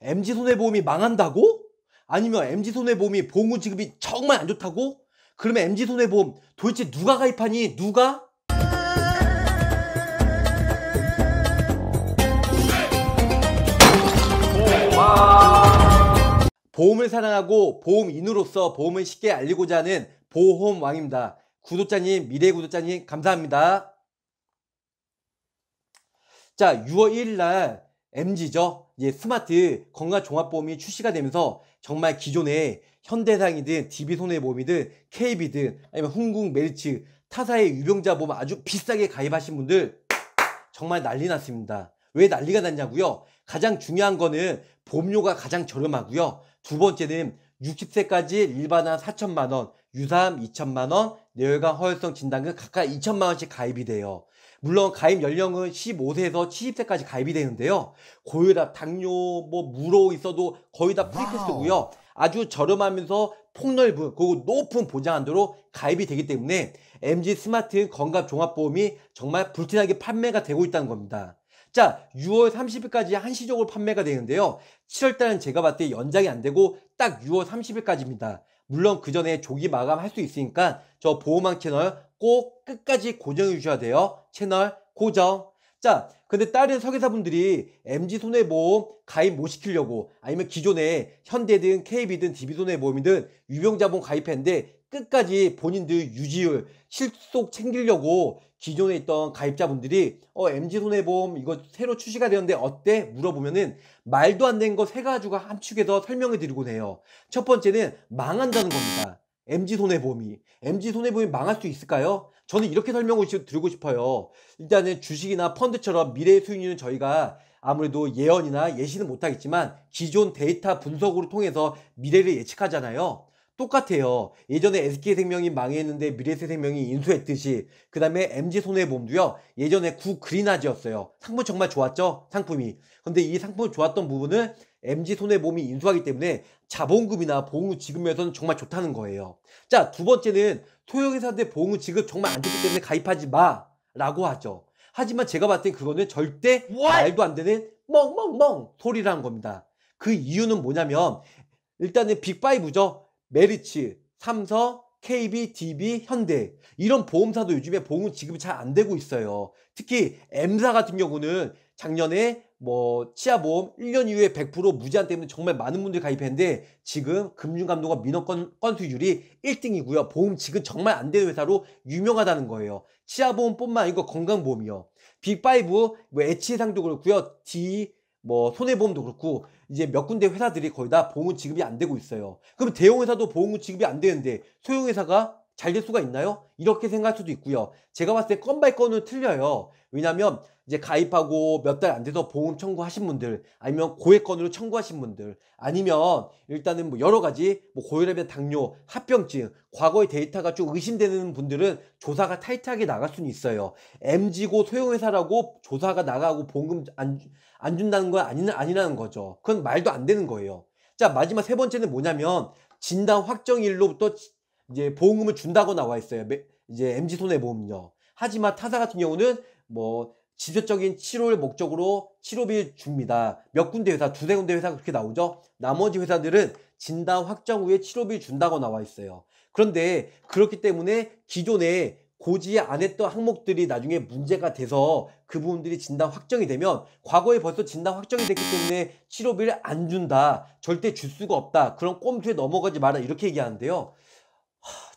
MG 손해보험이 망한다고? 아니면 MG 손해보험이 보험금 지급이 정말 안 좋다고? 그러면 MG 손해보험 도대체 누가 가입하니? 누가? 보험을 사랑하고 보험인으로서 보험을 쉽게 알리고자 하는 보험왕입니다. 구독자님, 미래 구독자님 감사합니다. 자, 6월 1일 날 MG죠. 이제 스마트 건강종합보험이 출시가 되면서 정말 기존의 현대상이든 DB손해보험이든 KB든 아니면 훈궁 메리츠 타사의 유병자 보험 아주 비싸게 가입하신 분들 정말 난리 났습니다. 왜 난리가 났냐고요? 가장 중요한 거는 보험료가 가장 저렴하고요. 두 번째는 60세까지 일반화 4천만 원, 유사암 2천만 원, 뇌혈관 허혈성 진단금 각각 2천만 원씩 가입이 돼요. 물론 가입 연령은 15세에서 70세까지 가입이 되는데요. 고혈압, 당뇨, 뭐 무로 있어도 거의 다 프리패스고요. 아주 저렴하면서 폭넓은 그리고 높은 보장한도로 가입이 되기 때문에 MG 스마트 건강 종합보험이 정말 불티나게 판매가 되고 있다는 겁니다. 자, 6월 30일까지 한시적으로 판매가 되는데요. 7월달은 제가 봤을 때 연장이 안 되고 딱 6월 30일까지입니다. 물론 그 전에 조기 마감할 수 있으니까 저 보호망 채널 꼭 끝까지 고정해 주셔야 돼요. 채널 고정. 자, 근데 다른 설계사분들이 MG손해보험 가입 못 시키려고 아니면 기존에 현대든 KB든 DB손해보험이든 유병자본 가입했는데 끝까지 본인들 유지율, 실속 챙기려고 기존에 있던 가입자분들이 어 MG손해보험 이거 새로 출시가 되었는데 어때? 물어보면은 말도 안 되는 거 세 가지가 함축해서 설명해 드리곤 해요. 첫 번째는 망한다는 겁니다. MG 손해보험이 MG 손해보험이 망할 수 있을까요? 저는 이렇게 설명을 드리고 싶어요. 일단은 주식이나 펀드처럼 미래의 수익률은 저희가 아무래도 예언이나 예시는 못하겠지만 기존 데이터 분석으로 통해서 미래를 예측하잖아요. 똑같아요. 예전에 SK생명이 망했는데 미래세생명이 인수했듯이 그 다음에 MG손해보험도요. 예전에 구그린아지였어요. 상품 정말 좋았죠? 상품이. 근데 이 상품 좋았던 부분은 MG 손해보험이 인수하기 때문에 자본금이나 보험금 지급면에서는 정말 좋다는 거예요. 자, 두 번째는 소형회사한테 보험금 지급 정말 안 좋기 때문에 가입하지 마 라고 하죠. 하지만 제가 봤을 땐 그거는 절대 말도 안 되는 멍멍멍 소리라는 겁니다. 그 이유는 뭐냐면 일단은 빅5죠. 메리츠, 삼성, KB, DB, 현대 이런 보험사도 요즘에 보험 금 지급이 잘 안 되고 있어요. 특히 M사 같은 경우는 작년에 뭐 치아보험 1년 이후에 100% 무제한 때문에 정말 많은 분들이 가입했는데 지금 금융감독원 민원건 건수율이 1등이고요. 보험 지금 정말 안 되는 회사로 유명하다는 거예요. 치아보험뿐만 아니고 건강보험이요. B5, 뭐 H상도 그렇고요. D, 뭐 손해보험도 그렇고 이제 몇 군데 회사들이 거의 다 보험 지급이 안 되고 있어요. 그럼 대형 회사도 보험 지급이 안 되는데 소형 회사가 잘될 수가 있나요? 이렇게 생각할 수도 있고요. 제가 봤을 때 건발 건은 틀려요. 왜냐하면 이제 가입하고 몇 달 안 돼서 보험 청구하신 분들 아니면 고액 건으로 청구하신 분들 아니면 일단은 뭐 여러 가지 뭐 고혈압이나 당뇨, 합병증, 과거의 데이터가 좀 의심되는 분들은 조사가 타이트하게 나갈 수는 있어요. MG고 소형회사라고 조사가 나가고 보험금 안, 안 준다는 건 아니, 아니라는 거죠. 그건 말도 안 되는 거예요. 자 마지막 세 번째는 뭐냐면 진단 확정일로부터 이제 보험금을 준다고 나와 있어요. 이제 MG 손해보험료. 하지만 타사 같은 경우는 뭐 직접적인 치료를 목적으로 치료비를 줍니다. 몇 군데 회사, 두세 군데 회사 그렇게 나오죠. 나머지 회사들은 진단 확정 후에 치료비를 준다고 나와 있어요. 그런데 그렇기 때문에 기존에 고지 안 했던 항목들이 나중에 문제가 돼서 그 부분들이 진단 확정이 되면 과거에 벌써 진단 확정이 됐기 때문에 치료비를 안 준다. 절대 줄 수가 없다. 그런 꼼수에 넘어가지 마라. 이렇게 얘기하는데요.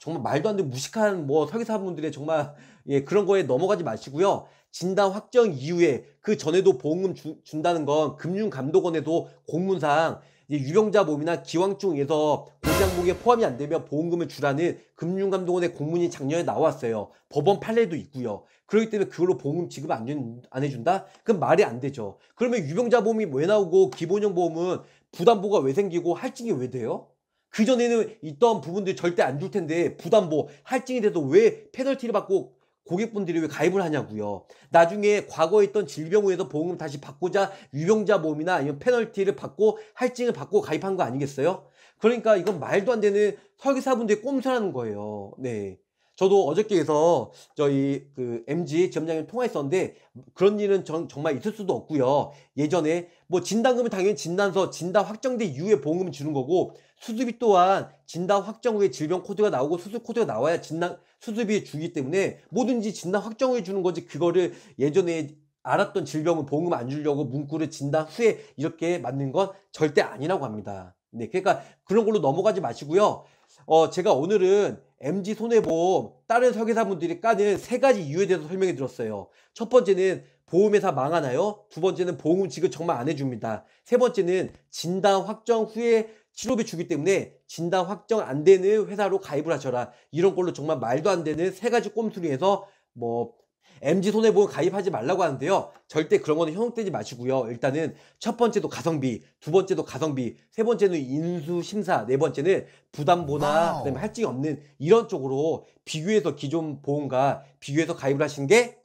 정말 말도 안 되는 무식한 뭐 설계사분들의 정말 예, 그런 거에 넘어가지 마시고요. 진단 확정 이후에 그 전에도 보험금 주, 준다는 건 금융감독원에도 공문상 유병자 몸이나 기왕증에서 보장목에 포함이 안 되면 보험금을 주라는 금융감독원의 공문이 작년에 나왔어요. 법원 판례도 있고요. 그렇기 때문에 그걸로 보험금 지급 안, 안 해준다? 그건 말이 안 되죠. 그러면 유병자 보험이 왜 나오고 기본형 보험은 부담보가 왜 생기고 할증이 왜 돼요? 그전에는 있던 부분들이 절대 안 줄 텐데 부담보, 할증이 돼도 왜 페널티를 받고 고객분들이 왜 가입을 하냐고요. 나중에 과거에 있던 질병으로해서 보험금 다시 받고자 유병자 보험이나 이런 페널티를 받고 할증을 받고 가입한 거 아니겠어요? 그러니까 이건 말도 안 되는 설계사분들이 꼼수라는 거예요. 네. 저도 어저께에서 저희 그 MG 점장님 통화했었는데 그런 일은 전 정말 있을 수도 없고요. 예전에 뭐 진단금은 당연히 진단서 진단 확정된 이후에 보험금 을 주는 거고 수술비 또한 진단 확정 후에 질병 코드가 나오고 수술 코드가 나와야 진단 수술비 주기 때문에 뭐든지 진단 확정 후에 주는 거지 그거를 예전에 알았던 질병을 보험금 안 주려고 문구를 진단 후에 이렇게 맞는 건 절대 아니라고 합니다. 네, 그러니까 그런 걸로 넘어가지 마시고요. 어, 제가 오늘은 MG 손해보험 다른 설계사분들이 까는 세 가지 이유에 대해서 설명해 드렸어요. 첫 번째는 보험회사 망하나요? 두 번째는 보험 금 지급 정말 안 해줍니다. 세 번째는 진단 확정 후에 치료비 주기 때문에 진단 확정 안 되는 회사로 가입을 하셔라. 이런 걸로 정말 말도 안 되는 세 가지 꼼수리에서 뭐 MG 손해보험 가입하지 말라고 하는데요. 절대 그런 거는 형혹되지 마시고요. 일단은 첫 번째도 가성비, 두 번째도 가성비, 세 번째는 인수 심사, 네 번째는 부담 보나 그다음에 할증이 없는 이런 쪽으로 비교해서 기존 보험과 비교해서 가입을 하시는 게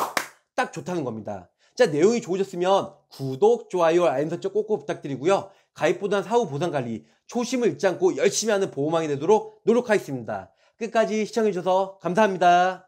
딱 좋다는 겁니다. 자, 내용이 좋으셨으면 구독, 좋아요, 알림 설정 꼭꼭 부탁드리고요. 가입보단 사후 보상 관리, 초심을 잃지 않고 열심히 하는 보험왕이 되도록 노력하겠습니다. 끝까지 시청해주셔서 감사합니다.